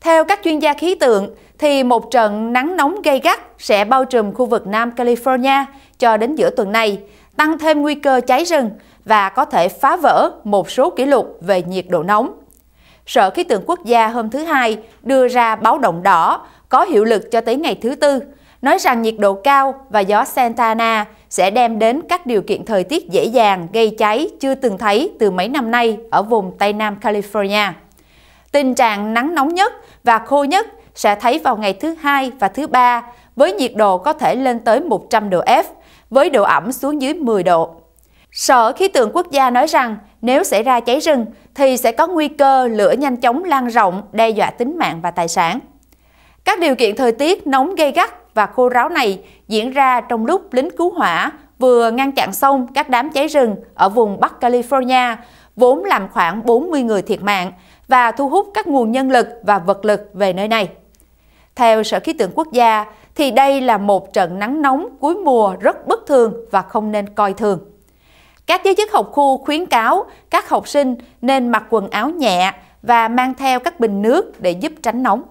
Theo các chuyên gia khí tượng, thì một trận nắng nóng gay gắt sẽ bao trùm khu vực Nam California cho đến giữa tuần này, tăng thêm nguy cơ cháy rừng và có thể phá vỡ một số kỷ lục về nhiệt độ nóng. Sở Khí tượng Quốc gia hôm thứ Hai đưa ra báo động đỏ có hiệu lực cho tới ngày thứ Tư, nói rằng nhiệt độ cao và gió Santana sẽ đem đến các điều kiện thời tiết dễ dàng gây cháy chưa từng thấy từ mấy năm nay ở vùng Tây Nam California. Tình trạng nắng nóng nhất và khô nhất sẽ thấy vào ngày thứ hai và thứ ba với nhiệt độ có thể lên tới 100 độ F với độ ẩm xuống dưới 10 độ. Sở Khí tượng Quốc gia nói rằng nếu xảy ra cháy rừng thì sẽ có nguy cơ lửa nhanh chóng lan rộng đe dọa tính mạng và tài sản. Các điều kiện thời tiết nóng gây gắt và khô ráo này diễn ra trong lúc lính cứu hỏa vừa ngăn chặn xong các đám cháy rừng ở vùng Bắc California, vốn làm khoảng 40 người thiệt mạng, và thu hút các nguồn nhân lực và vật lực về nơi này. Theo Sở Khí tượng Quốc gia, thì đây là một trận nắng nóng cuối mùa rất bất thường và không nên coi thường. Các giới chức học khu khuyến cáo các học sinh nên mặc quần áo nhẹ và mang theo các bình nước để giúp tránh nóng.